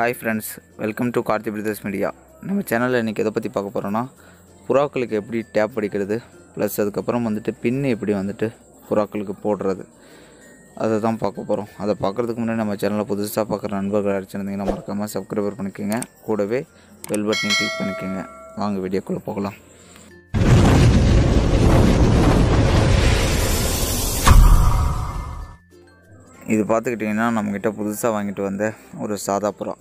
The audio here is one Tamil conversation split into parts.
hi friends welcome to Karthi brothers media நம்ம சேனலில் இன்றைக்கி எதை பற்றி பார்க்க போகிறோன்னா புறாக்களுக்கு எப்படி டேப் அடிக்கிறது ப்ளஸ் அதுக்கப்புறம் வந்துட்டு பின்னு எப்படி வந்துட்டு புறாக்களுக்கு போடுறது அதை தான் பார்க்க போகிறோம் அதை பார்க்குறதுக்கு முன்னாடி நம்ம சேனலில் புதுசாக பார்க்குற நண்பர்கள் அடிச்சிருந்தீங்கன்னா மறக்காமல் சப்ஸ்கிரைபர் பண்ணிக்கோங்க கூடவே பெல் பட்டனையும் கிளிக் பண்ணிக்கோங்க வாங்க வீடியோக்குள்ளே போகலாம் இது பார்த்துக்கிட்டிங்கன்னா நம்மக்கிட்ட புதுசாக வாங்கிட்டு வந்த ஒரு சாதா புறா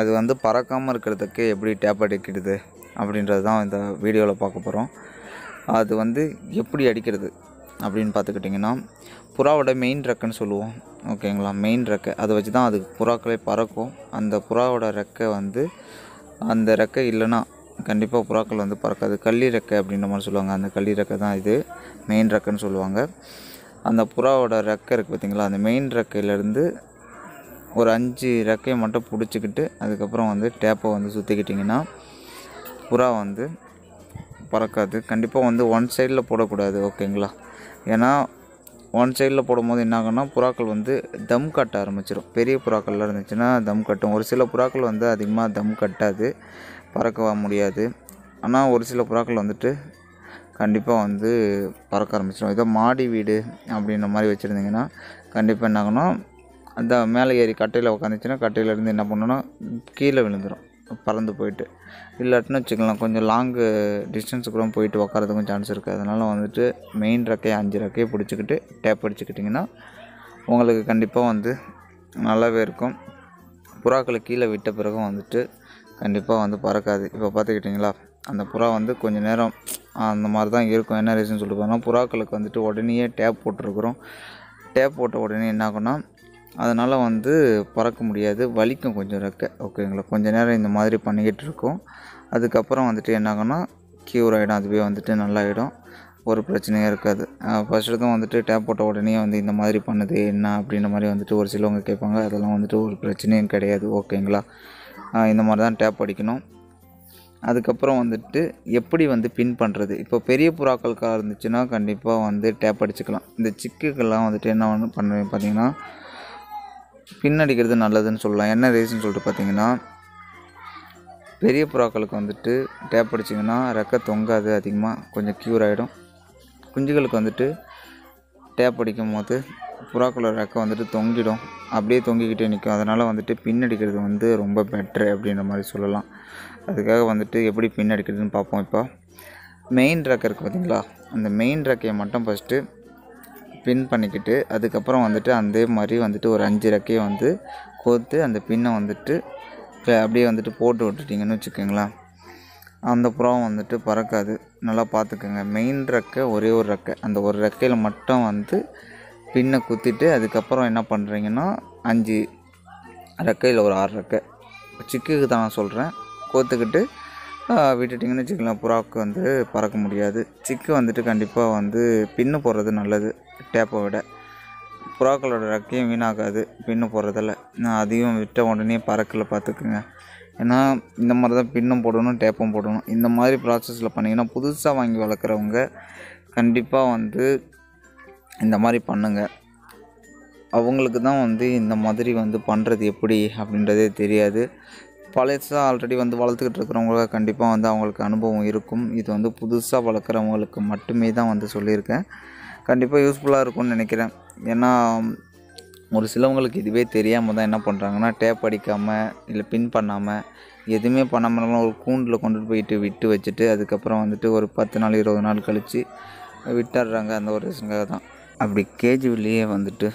அது வந்து பறக்காமல் இருக்கிறதுக்கு எப்படி டேப் அடிக்கிறது அப்படின்றது தான் இந்த வீடியோவில் பார்க்க போகிறோம் அது வந்து எப்படி அடிக்கிறது அப்படின்னு பார்த்துக்கிட்டிங்கன்னா புறாவோட மெயின் ரெக்கன்னு சொல்லுவோம் ஓகேங்களா மெயின் ரெக்கை அதை வச்சு தான் அதுக்கு புறாக்களே பறக்கும் அந்த புறாவோட ரெக்கை வந்து அந்த ரெக்கை இல்லைன்னா கண்டிப்பாக புறாக்கள் வந்து பறக்காது கள்ளி ரெக்கை அப்படின்ற மாதிரி சொல்லுவாங்க அந்த கள்ளி ரெக்கை தான் இது மெயின் ரெக்கன்னு சொல்லுவாங்க அந்த புறாவோட ரெக்கை இருக்குது பார்த்திங்களா அந்த மெயின் ரெக்கையிலேருந்து ஒரு அஞ்சு ரெக்கையை மட்டும் பிடிச்சிக்கிட்டு அதுக்கப்புறம் வந்து டேப்பை வந்து சுற்றிக்கிட்டிங்கன்னா புறா வந்து பறக்காது கண்டிப்பாக வந்து ஒன் சைடில் போடக்கூடாது ஓகேங்களா ஏன்னா ஒன் சைடில் போடும்போது என்ன ஆகும்னா புறாக்கள் வந்து தம் கட்ட ஆரம்பிச்சிடும் பெரிய புறாக்கள்லாம் இருந்துச்சுன்னா தம் கட்டும் ஒரு சில புறாக்கள் வந்து அதிகமாக தம் கட்டாது பறக்க முடியாது ஆனால் ஒரு சில புறாக்கள் வந்துட்டு கண்டிப்பாக வந்து பறக்க ஆரம்பிச்சிடும் ஏதோ மாடி வீடு அப்படின்ற மாதிரி வச்சுருந்தீங்கன்னா கண்டிப்பாக என்ன அந்த மேலே ஏறி கட்டையில் உக்காந்துச்சுன்னா கட்டையிலேருந்து என்ன பண்ணணும்னா கீழே விழுந்துடும் பறந்து போயிட்டு இல்லாட்டினு வச்சுக்கலாம் கொஞ்சம் லாங்கு கூட போயிட்டு உக்காரதுக்கும் சான்ஸ் இருக்குது அதனால் வந்துட்டு மெயின் ரெக்கையை அஞ்சு ரெக்கையை பிடிச்சிக்கிட்டு டேப் அடிச்சுக்கிட்டிங்கன்னா உங்களுக்கு கண்டிப்பாக வந்து நல்லாவே இருக்கும் புறாக்களை கீழே விட்ட பிறகும் வந்துட்டு கண்டிப்பாக வந்து பறக்காது இப்போ பார்த்துக்கிட்டிங்களா அந்த புறா வந்து கொஞ்சம் நேரம் அந்த மாதிரி தான் இருக்கும் என்ன ரீசன் சொல்லிட்டு பார்த்தோம்னா புறாக்களுக்கு வந்துட்டு உடனேயே டேப் போட்டிருக்குறோம் டேப் போட்ட உடனே என்ன ஆகும்னா அதனால் வந்து பறக்க முடியாது வலிக்கும் கொஞ்சம் ரெக்க ஓகேங்களா கொஞ்சம் நேரம் இந்த மாதிரி பண்ணிக்கிட்டு இருக்கோம் அதுக்கப்புறம் வந்துட்டு என்னாகனா க்யூர் ஆகிடும் அதுவே வந்துட்டு நல்லாயிடும் ஒரு பிரச்சனையும் இருக்காது ஃபஸ்ட்டு தான் வந்துட்டு டேப் போட்ட உடனே வந்து இந்த மாதிரி பண்ணுது என்ன அப்படின்ற மாதிரி வந்துட்டு ஒரு சிலவங்க கேட்பாங்க அதெல்லாம் வந்துட்டு ஒரு பிரச்சனையும் கிடையாது ஓகேங்களா இந்த மாதிரி தான் டேப் அடிக்கணும் அதுக்கப்புறம் வந்துட்டு எப்படி வந்து பின் பண்ணுறது இப்போ பெரிய புறாக்களுக்காக இருந்துச்சுன்னா கண்டிப்பாக வந்து டேப் அடிச்சுக்கலாம் இந்த சிக்குக்கெல்லாம் வந்துட்டு என்ன பண்ண பார்த்தீங்கன்னா பின் அடிக்கிறது நல்லதுன்னு சொல்லலாம் என்ன ரீசன் சொல்லிட்டு பார்த்தீங்கன்னா பெரிய புறாக்களுக்கு வந்துட்டு டேப் அடிச்சிங்கன்னா ரெக்க தொங்காது அதிகமாக கொஞ்சம் க்யூர் ஆகிடும் குஞ்சுகளுக்கு வந்துட்டு டேப் அடிக்கும் போது புறாக்களோட ரெக்க வந்துட்டு தொங்கிடும் அப்படியே தொங்கிக்கிட்டே நிற்கும் அதனால் வந்துட்டு பின் அடிக்கிறது வந்து ரொம்ப பெட்ரு அப்படின்ற மாதிரி சொல்லலாம் அதுக்காக வந்துட்டு எப்படி பின் அடிக்கிறதுன்னு பார்ப்போம் இப்போ மெயின் ரெக்க இருக்குது பார்த்தீங்களா அந்த மெயின் ரெக்கையை மட்டும் ஃபஸ்ட்டு பின் பண்ணிக்கிட்டு அதுக்கப்புறம் வந்துட்டு அதே மாதிரி வந்துட்டு ஒரு அஞ்சு ரெக்கையை வந்து கோர்த்து அந்த பின்னை வந்துட்டு அப்படியே வந்துட்டு போட்டு விட்டுட்டிங்கன்னு வச்சுக்கோங்களேன் அந்த புறம் வந்துட்டு பறக்காது நல்லா பார்த்துக்கோங்க மெயின் ரெக்கை ஒரே ஒரு ரெக்கை அந்த ஒரு ரெக்கையில் மட்டும் வந்து பின்னை குத்திட்டு அதுக்கப்புறம் என்ன பண்ணுறீங்கன்னா அஞ்சு ரெக்கையில் ஒரு ஆறு ரெக்கை சிக்குக்கு தான் நான் சொல்கிறேன் கோத்துக்கிட்டு விட்டுட்டிங்கன்னு வச்சுக்கலாம் புறாவுக்கு வந்து பறக்க முடியாது சிக்கு வந்துட்டு கண்டிப்பாக வந்து பின்னு போடுறது நல்லது டேப்பை விட புறாக்களோட ரெக்கையும் வீணாகாது பின்னு போடுறதில்ல நான் அதையும் விட்ட உடனே பறக்கலை பார்த்துக்குங்க ஏன்னா இந்த மாதிரி தான் பின்னும் போடணும் டேப்பும் போடணும் இந்த மாதிரி ப்ராசஸில் பண்ணிங்கன்னா புதுசாக வாங்கி வளர்க்குறவங்க கண்டிப்பாக வந்து இந்த மாதிரி பண்ணுங்கள் அவங்களுக்கு தான் வந்து இந்த மாதிரி வந்து பண்ணுறது எப்படி அப்படின்றதே தெரியாது பழசாக ஆல்ரெடி வந்து வளர்த்துக்கிட்டு இருக்கிறவங்களுக்கு கண்டிப்பாக வந்து அவங்களுக்கு அனுபவம் இருக்கும் இது வந்து புதுசாக வளர்க்குறவங்களுக்கு மட்டுமே தான் வந்து சொல்லியிருக்கேன் கண்டிப்பாக யூஸ்ஃபுல்லாக இருக்கும்னு நினைக்கிறேன் ஏன்னா ஒரு சிலவங்களுக்கு இதுவே தெரியாமல் தான் என்ன பண்ணுறாங்கன்னா டேப் அடிக்காமல் இல்லை பின் பண்ணாமல் எதுவுமே பண்ணாமல் ஒரு கூண்டில் கொண்டுட்டு போயிட்டு விட்டு வச்சுட்டு அதுக்கப்புறம் வந்துட்டு ஒரு பத்து நாள் இருபது நாள் கழித்து விட்டுடுறாங்க அந்த ஒரு தான் அப்படி வெளியே வந்துட்டு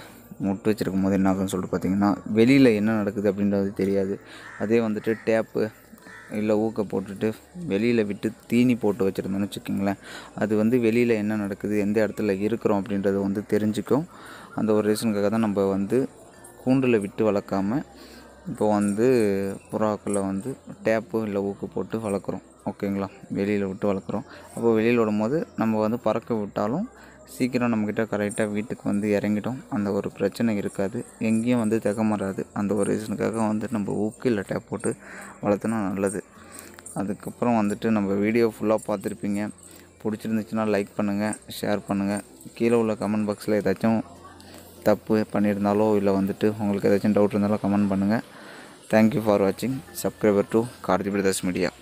முட்டு வச்சுருக்கும் போது என்ன ஆகும்னு சொல்லிட்டு பார்த்திங்கன்னா வெளியில் என்ன நடக்குது அப்படின்றது தெரியாது அதே வந்துட்டு டேப்பு இல்லை ஊக்க போட்டுட்டு வெளியில் விட்டு தீனி போட்டு வச்சுருந்தோன்னு வச்சுக்கோங்களேன் அது வந்து வெளியில் என்ன நடக்குது எந்த இடத்துல இருக்கிறோம் அப்படின்றது வந்து தெரிஞ்சுக்கும் அந்த ஒரு ரீசனுக்காக தான் நம்ம வந்து கூண்டில் விட்டு வளர்க்காமல் இப்போ வந்து புறாக்களை வந்து டேப்பு இல்லை ஊக்கு போட்டு வளர்க்குறோம் ஓகேங்களா வெளியில் விட்டு வளர்க்குறோம் அப்போ வெளியில் விடும் போது நம்ம வந்து பறக்க விட்டாலும் சீக்கிரம் நம்மக்கிட்ட கரெக்டாக வீட்டுக்கு வந்து இறங்கிட்டோம் அந்த ஒரு பிரச்சனை இருக்காது எங்கேயும் வந்து தகமராது அந்த ஒரு ரீசனுக்காக வந்து நம்ம ஊக்கில் டேப் போட்டு வளர்த்துனா நல்லது அதுக்கப்புறம் வந்துட்டு நம்ம வீடியோ ஃபுல்லாக பார்த்துருப்பீங்க பிடிச்சிருந்துச்சுன்னா லைக் பண்ணுங்கள் ஷேர் பண்ணுங்கள் கீழே உள்ள கமெண்ட் பாக்ஸில் ஏதாச்சும் தப்பு பண்ணியிருந்தாலோ இல்லை வந்துட்டு உங்களுக்கு ஏதாச்சும் டவுட் இருந்தாலும் கமெண்ட் பண்ணுங்கள் தேங்க்யூ ஃபார் வாட்சிங் subscriber to Karthi brothers media